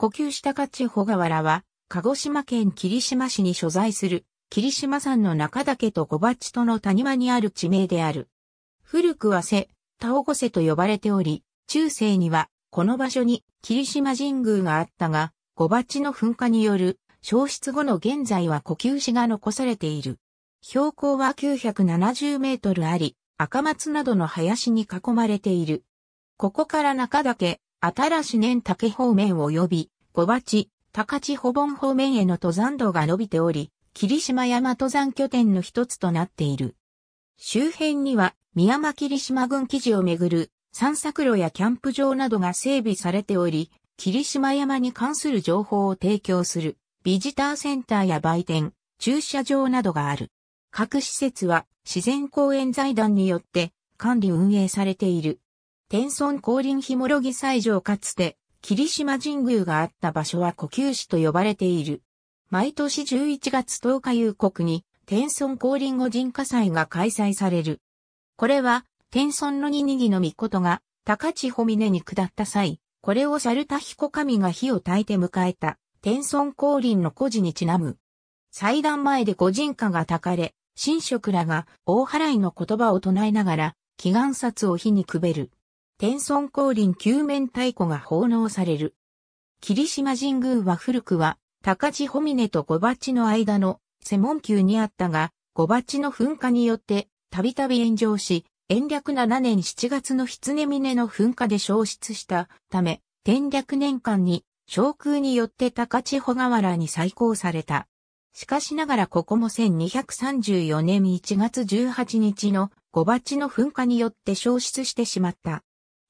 呼吸した勝地保河原は、鹿児島県霧島市に所在する、霧島山の中岳と小鉢との谷間にある地名である。古くは瀬、田尾瀬と呼ばれており、中世には、この場所に霧島神宮があったが、小鉢の噴火による消失後の現在は呼吸死が残されている。標高は970メートルあり、赤松などの林に囲まれている。ここから中岳、新し年竹方面及び、五鉢、高千穂本方面への登山道が伸びており、霧島山登山拠点の一つとなっている。周辺には、宮間霧島郡記事をめぐる散策路やキャンプ場などが整備されており、霧島山に関する情報を提供するビジターセンターや売店、駐車場などがある。各施設は自然公園財団によって管理運営されている。天孫降臨ひもろぎ祭場かつて、霧島神宮があった場所は呼吸市と呼ばれている。毎年11月10日夕刻に、天孫降臨後神火祭が開催される。これは、天孫のににぎのみことが、高千穂峰に下った際、これを猿田彦神が火を焚いて迎えた、天孫降臨の故事にちなむ。祭壇前で御神火が焚かれ、神職らが大払いの言葉を唱えながら、祈願札を火にくべる。天孫降臨救面太鼓が奉納される。霧島神宮は古くは、高地穂峰と五鉢の間の瀬門宮にあったが、五鉢の噴火によって、たびたび炎上し、延暦7年7月の狐峰の噴火で消失したため、天暦年間に、昇空によって高千穂河原に再興された。しかしながらここも1234年1月18日の五鉢の噴火によって消失してしまった。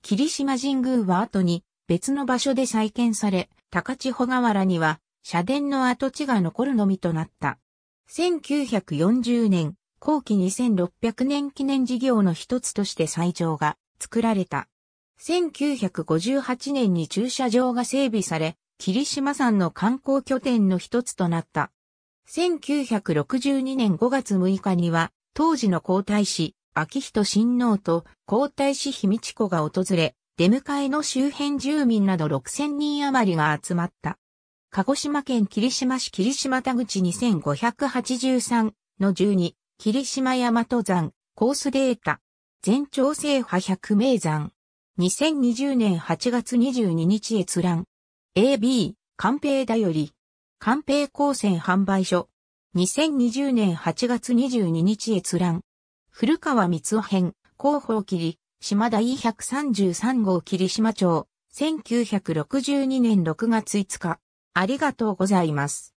霧島神宮は後に別の場所で再建され、高千穂河原には社殿の跡地が残るのみとなった。1940年、後期2600年記念事業の一つとして斎場が作られた。1958年に駐車場が整備され、霧島山の観光拠点の一つとなった。1962年5月6日には、当時の皇太子、秋人親王と皇太子秘密子が訪れ、出迎えの周辺住民など6000人余りが集まった。鹿児島県霧島市霧島田口2583の12、霧島山登山、コースデータ、全長制覇100名山。2020年8月22日閲覧。AB、官兵だより、官兵高専販売所。2020年8月22日閲覧。古川光雄編、広報霧、島第133号霧島町、1962年6月5日。ありがとうございます。